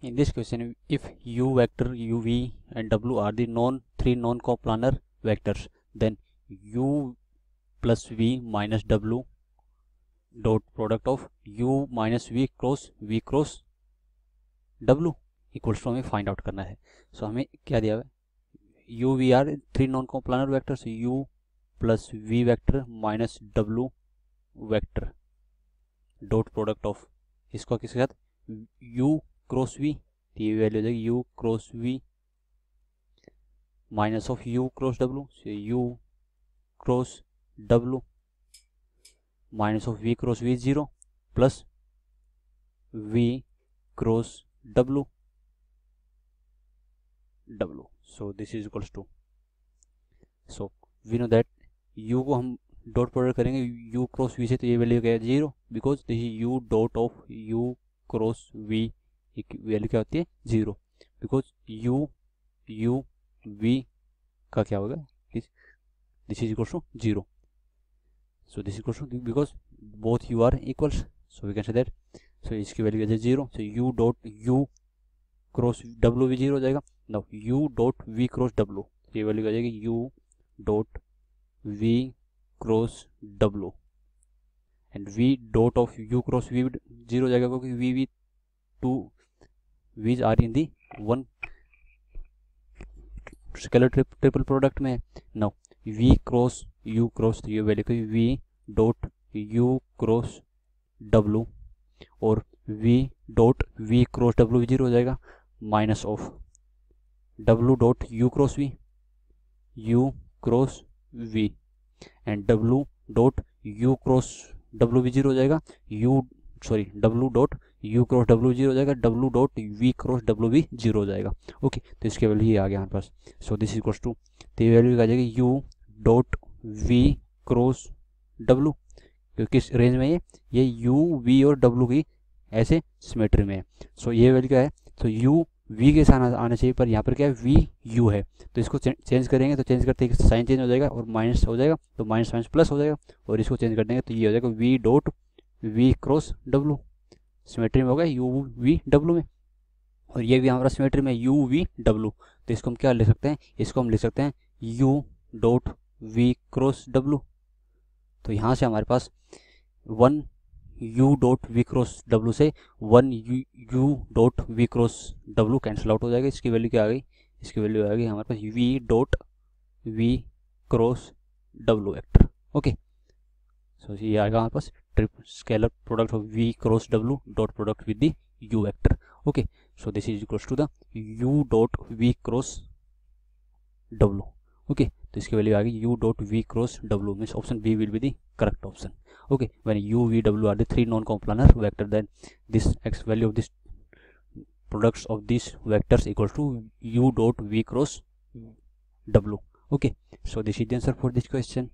in this question if u vector uv and w are the known three non coplanar vectors then u plus v minus w dot product of u minus v cross v cross w equals to हमें find out करना है so so, हमें क्या दिया हुआ है u v are three non coplanar vectors u plus v vector minus डब्लू vector dot product of इसको किसके साथ यू क्रॉस वी तो ये वैल्यू हो जाएगी you cross we minus of u cross W so you cross W minus of we cross v zero plus we cross W W so this is equals to so we know that you को हम dot product करेंगे you cross we से तो ये value क्या है zero because this is U dot of u cross we value क्या होती है zero because you you we का क्या होगा this is question zero so this is question because both u are equals so we can say that so इसकी value क्या zero so u dot u cross डब्ल्यू भी zero हो जाएगा ना यू डॉट वी क्रॉस डब्ल्यू ये value क्या जाएगी यू डॉट वी क्रॉस डब्ल्यू and v dot of u cross v zero हो जाएगा क्योंकि v v two v's are in the one scalar trip, triple product में no we cross you cross ये वैल्यू की V dot u cross W और we dot v cross W zero हो जाएगा minus of W dot u cross we you cross we and W dot u cross W भी zero हो जाएगा you sorry W dot u cross W zero हो जाएगा W dot v cross W we zero हो जाएगा okay तो इसके value ये आ गया हमारे पास so this is cross to तो ये वैल्यू आ जाएगी यू डॉट वी क्रॉस डब्लू किस रेंज में है ये यू वी और डब्लू की ऐसे सिमेट्री में है सो ये वैल्यू क्या है तो यू वी के साथ आना चाहिए पर यहाँ पर क्या है वी यू है तो इसको चेंज करेंगे तो चेंज करते साइन चेंज हो जाएगा और माइनस हो जाएगा तो माइनस माइनस प्लस हो जाएगा और इसको चेंज कर देंगे तो ये हो जाएगा वी डॉट वी क्रॉस डब्लू सिमेट्री में होगा यू वी डब्लू में और ये भी हमारा सिमेट्री में यू वी डब्लू तो इसको हम क्या लिख सकते हैं इसको हम लिख सकते हैं यू डॉट वी क्रॉस डब्लू तो यहाँ से हमारे पास one u dot v cross डब्लू से one u u dot v cross डब्लू कैंसिल आउट हो जाएगा इसकी वैल्यू क्या आ गई इसकी वैल्यू आ गई हमारे पास we dot v cross W actor okay so ये आएगा हमारे पास trip scalar product of we cross W dot product with the you vector okay so this is equals to the you dot v cross डब्ल्यू okay तो इसकी value आ गई you dot v cross W means option B will be the correct option okay when you V W R the three non कॉम्प्लानर vector then this x value of this products of this vectors equals to u dot v cross डब्ल्यू okay so this is the answer for this question